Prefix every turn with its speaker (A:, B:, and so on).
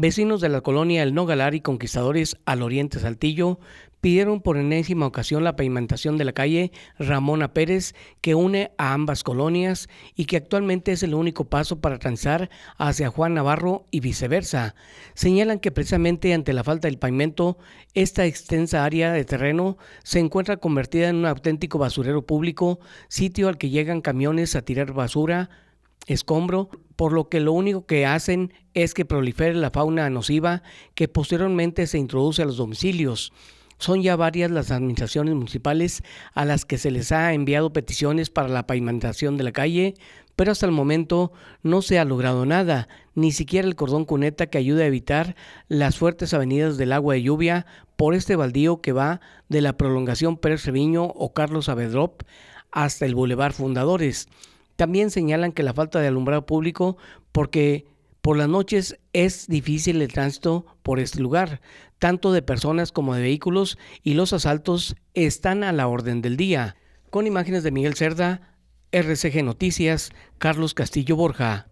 A: Vecinos de la colonia El Nogalar y conquistadores al oriente Saltillo pidieron por enésima ocasión la pavimentación de la calle Ramona Pérez que une a ambas colonias y que actualmente es el único paso para transar hacia Juan Navarro y viceversa. Señalan que precisamente ante la falta del pavimento, esta extensa área de terreno se encuentra convertida en un auténtico basurero público, sitio al que llegan camiones a tirar basura, escombro, por lo que lo único que hacen es que prolifere la fauna nociva que posteriormente se introduce a los domicilios. Son ya varias las administraciones municipales a las que se les ha enviado peticiones para la pavimentación de la calle, pero hasta el momento no se ha logrado nada, ni siquiera el cordón cuneta que ayuda a evitar las fuertes avenidas del agua de lluvia por este baldío que va de la prolongación Pérez Reviño o Carlos Avedrop hasta el Boulevard Fundadores. También señalan que la falta de alumbrado público porque por las noches es difícil el tránsito por este lugar, tanto de personas como de vehículos, y los asaltos están a la orden del día. Con imágenes de Miguel Cerda, RCG Noticias, Carlos Castillo Borja.